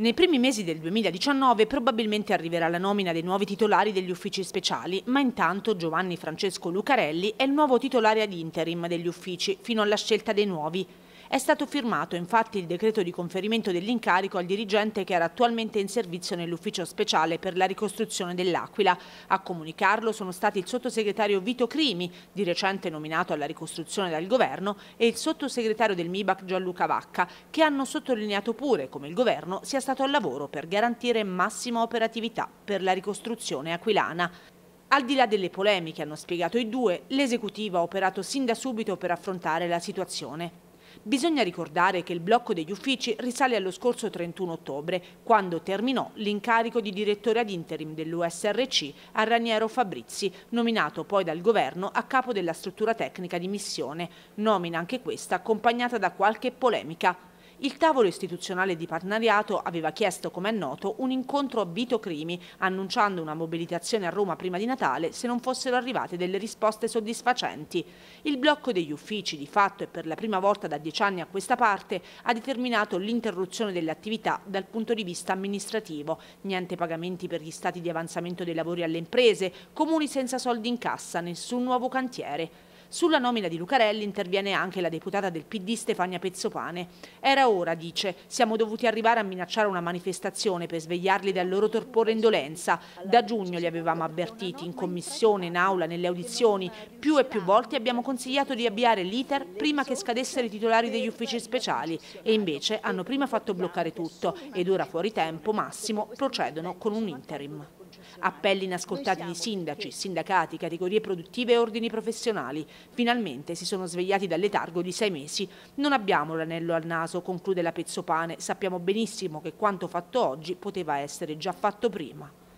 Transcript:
Nei primi mesi del 2019 probabilmente arriverà la nomina dei nuovi titolari degli uffici speciali, ma intanto Giovanni Francesco Lucarelli è il nuovo titolare ad interim degli uffici fino alla scelta dei nuovi. È stato firmato infatti il decreto di conferimento dell'incarico al dirigente che era attualmente in servizio nell'ufficio speciale per la ricostruzione dell'Aquila. A comunicarlo sono stati il sottosegretario Vito Crimi, di recente nominato alla ricostruzione dal governo, e il sottosegretario del MIBAC Gianluca Vacca, che hanno sottolineato pure come il governo sia stato al lavoro per garantire massima operatività per la ricostruzione aquilana. Al di là delle polemiche, hanno spiegato i due, l'esecutivo ha operato sin da subito per affrontare la situazione. Bisogna ricordare che il blocco degli uffici risale allo scorso 31 ottobre, quando terminò l'incarico di direttore ad interim dell'USRC a Raniero Fabrizi, nominato poi dal governo a capo della struttura tecnica di missione, nomina anche questa accompagnata da qualche polemica il tavolo istituzionale di partenariato aveva chiesto, come è noto, un incontro a Vito Crimi, annunciando una mobilitazione a Roma prima di Natale se non fossero arrivate delle risposte soddisfacenti. Il blocco degli uffici, di fatto e per la prima volta da dieci anni a questa parte, ha determinato l'interruzione delle attività dal punto di vista amministrativo. Niente pagamenti per gli stati di avanzamento dei lavori alle imprese, comuni senza soldi in cassa, nessun nuovo cantiere. Sulla nomina di Lucarelli interviene anche la deputata del PD Stefania Pezzopane. Era ora, dice, siamo dovuti arrivare a minacciare una manifestazione per svegliarli dal loro torpore e indolenza. Da giugno li avevamo avvertiti, in commissione, in aula, nelle audizioni. Più e più volte abbiamo consigliato di avviare l'iter prima che scadessero i titolari degli uffici speciali e invece hanno prima fatto bloccare tutto ed ora fuori tempo massimo procedono con un interim. Appelli inascoltati di sindaci, sindacati, categorie produttive e ordini professionali. Finalmente si sono svegliati dal letargo di sei mesi. Non abbiamo l'anello al naso, conclude la Pezzopane. Sappiamo benissimo che quanto fatto oggi poteva essere già fatto prima.